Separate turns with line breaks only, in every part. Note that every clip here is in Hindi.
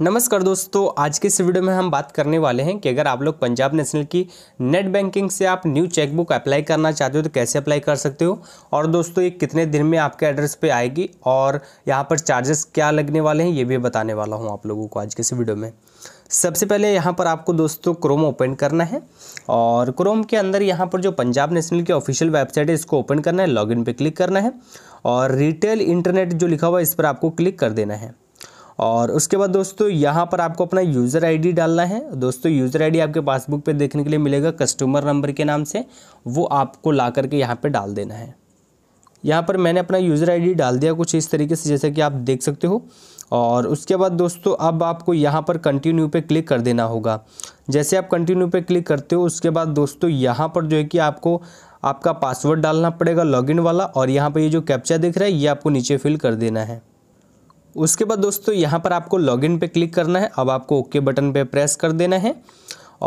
नमस्कार दोस्तों आज के इस वीडियो में हम बात करने वाले हैं कि अगर आप लोग पंजाब नेशनल की नेट बैंकिंग से आप न्यू चेकबुक अप्लाई करना चाहते हो तो कैसे अप्लाई कर सकते हो और दोस्तों ये कितने दिन में आपके एड्रेस पे आएगी और यहाँ पर चार्जेस क्या लगने वाले हैं ये भी बताने वाला हूँ आप लोगों को आज के इस वीडियो में सबसे पहले यहाँ पर आपको दोस्तों क्रोम ओपन करना है और क्रोम के अंदर यहाँ पर जो पंजाब नेशनल की ऑफिशियल वेबसाइट है इसको ओपन करना है लॉगिन पे क्लिक करना है और रिटेल इंटरनेट जो लिखा हुआ है इस पर आपको क्लिक कर देना है और उसके बाद दोस्तों यहाँ पर आपको अपना यूज़र आईडी डालना है दोस्तों यूज़र आईडी आपके पासबुक पे देखने के लिए मिलेगा कस्टमर नंबर के नाम से वो आपको ला करके यहाँ पर डाल देना है यहाँ पर मैंने अपना यूज़र आईडी डाल दिया कुछ इस तरीके से जैसे कि आप देख सकते हो और उसके बाद दोस्तों अब आपको यहाँ पर कंटिन्यू पे क्लिक कर देना होगा जैसे आप कंटिन्यू पे क्लिक करते हो उसके बाद दोस्तों यहाँ पर जो है कि आपको आपका पासवर्ड डालना पड़ेगा लॉगिन वाला और यहाँ पर ये यह जो कैप्चा दिख रहा है ये आपको नीचे फिल कर देना है उसके बाद दोस्तों यहाँ पर आपको लॉगिन पे क्लिक करना है अब आपको ओके बटन पे प्रेस कर देना है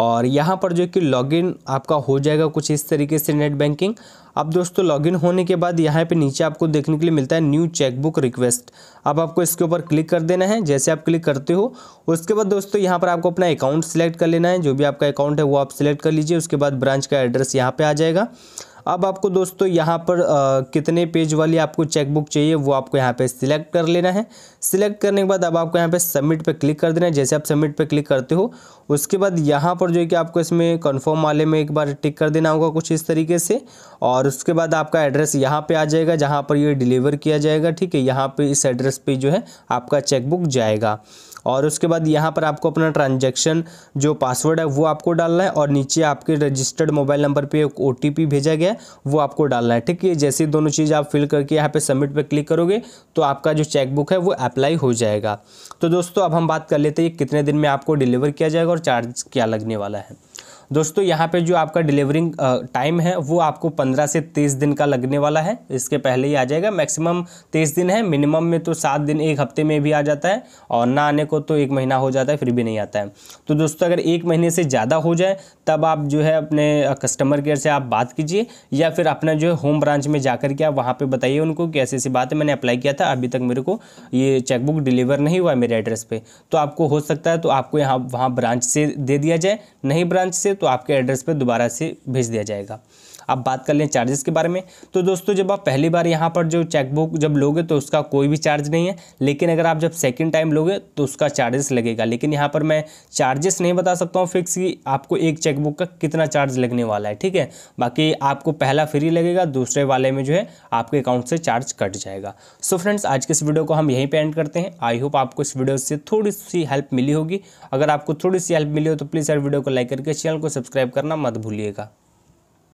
और यहाँ पर जो कि लॉगिन आपका हो जाएगा कुछ इस तरीके से नेट बैंकिंग अब दोस्तों लॉगिन होने के बाद यहाँ पे नीचे आपको देखने के लिए मिलता है न्यू चेकबुक रिक्वेस्ट अब आपको इसके ऊपर क्लिक कर देना है जैसे आप क्लिक करते हो उसके बाद दोस्तों यहाँ पर आपको अपना अकाउंट सेलेक्ट कर लेना है जो भी आपका अकाउंट है वो आप सिलेक्ट कर लीजिए उसके बाद ब्रांच का एड्रेस यहाँ पर आ जाएगा अब आपको दोस्तों यहाँ पर आ, कितने पेज वाली आपको चेकबुक चाहिए वो आपको यहाँ पे सिलेक्ट कर लेना है सिलेक्ट करने के बाद अब आपको यहाँ पे सबमिट पे क्लिक कर देना है जैसे आप सबमिट पे क्लिक करते हो उसके बाद यहाँ पर जो है कि आपको इसमें कन्फर्म वाले में एक बार टिक कर देना होगा कुछ इस तरीके से और उसके बाद आपका एड्रेस यहाँ पर आ जाएगा जहाँ पर ये डिलीवर किया जाएगा ठीक है यहाँ पर इस एड्रेस पर जो है आपका चेकबुक जाएगा और उसके बाद यहाँ पर आपको अपना ट्रांजेक्शन जो पासवर्ड है वो आपको डालना है और नीचे आपके रजिस्टर्ड मोबाइल नंबर पर एक ओ भेजा गया है वो आपको डालना है ठीक है जैसे दोनों चीज़ आप फिल करके यहाँ पर सबमिट पर क्लिक करोगे तो आपका जो चेकबुक है वो अप्लाई हो जाएगा तो दोस्तों अब हम बात कर लेते हैं कितने दिन में आपको डिलीवर किया जाएगा और चार्ज क्या लगने वाला है दोस्तों यहाँ पे जो आपका डिलीवरिंग टाइम है वो आपको पंद्रह से तीस दिन का लगने वाला है इसके पहले ही आ जाएगा मैक्सिमम 30 दिन है मिनिमम में तो सात दिन एक हफ्ते में भी आ जाता है और ना आने को तो एक महीना हो जाता है फिर भी नहीं आता है तो दोस्तों अगर एक महीने से ज़्यादा हो जाए तब आप जो है अपने कस्टमर केयर से आप बात कीजिए या फिर अपना जो है होम ब्रांच में जाकर के आप वहाँ पर बताइए उनको कि ऐसी ऐसी बात है मैंने अप्लाई किया था अभी तक मेरे को ये चेकबुक डिलीवर नहीं हुआ मेरे एड्रेस पर तो आपको हो सकता है तो आपको यहाँ वहाँ ब्रांच से दे दिया जाए नहीं ब्रांच से तो आपके एड्रेस पर दोबारा से भेज दिया जाएगा आप बात कर लें चार्जेस के बारे में तो दोस्तों जब आप पहली बार यहाँ पर जो चेकबुक जब लोगे तो उसका कोई भी चार्ज नहीं है लेकिन अगर आप जब सेकेंड टाइम लोगे तो उसका चार्जेस लगेगा लेकिन यहाँ पर मैं चार्जेस नहीं बता सकता हूँ फिक्स कि आपको एक चेकबुक का कितना चार्ज लगने वाला है ठीक है बाकी आपको पहला फ्री लगेगा दूसरे वाले में जो है आपके अकाउंट से चार्ज कट जाएगा सो फ्रेंड्स आज के इस वीडियो को हम यहीं पर एंड करते हैं आई होप आपको इस वीडियो से थोड़ी सी हेल्प मिली होगी अगर आपको थोड़ी सी हेल्प मिली हो तो प्लीज़ यार वीडियो को लाइक करके चैनल को सब्सक्राइब करना मत भूलिएगा